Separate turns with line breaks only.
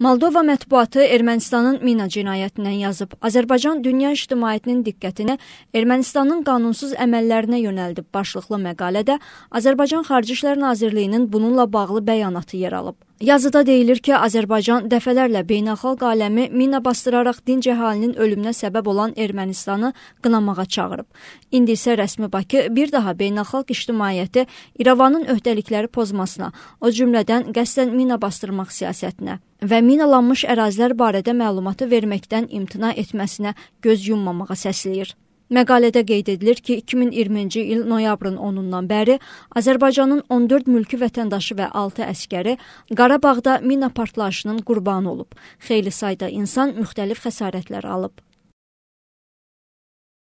Moldova mətbuatı Ermənistanın mina cinayətindən yazıb. Azərbaycan dünya ictimaiyyətinin diqqətini Ermənistanın qanunsuz əməllərinə yönəldib başlıqlı məqalədə Azərbaycan Xarici İşlər Nazirliyinin bununla bağlı bəyanatı yer alıb. Yazıda deyilir ki, Azərbaycan dəfələrlə beynəlxalq aləmi mina bastıraraq dinc əhalinin ölümünə səbəb olan Ermənistanı qınamağa çağırıb. İndi isə rəsmi Bakı bir daha beynəlxalq ictimaiyyəti İrəvanın öhdəlikləri pozmasına, o cümlədən qəsdən mina bastırmaq siyasətinə və minalanmış ərazilər barədə məlumatı verməkdən imtina etməsinə göz yummamağa səsləyir. Məqalədə qeyd edilir ki, 2020-ci il noyabrın 10-dan bəri Azərbaycanın 14 mülki vətəndaşı və 6 əskəri Qarabağda mina partlayışının qurbanı olub. Xeyli sayda insan müxtəlif xəsarətlər alıb.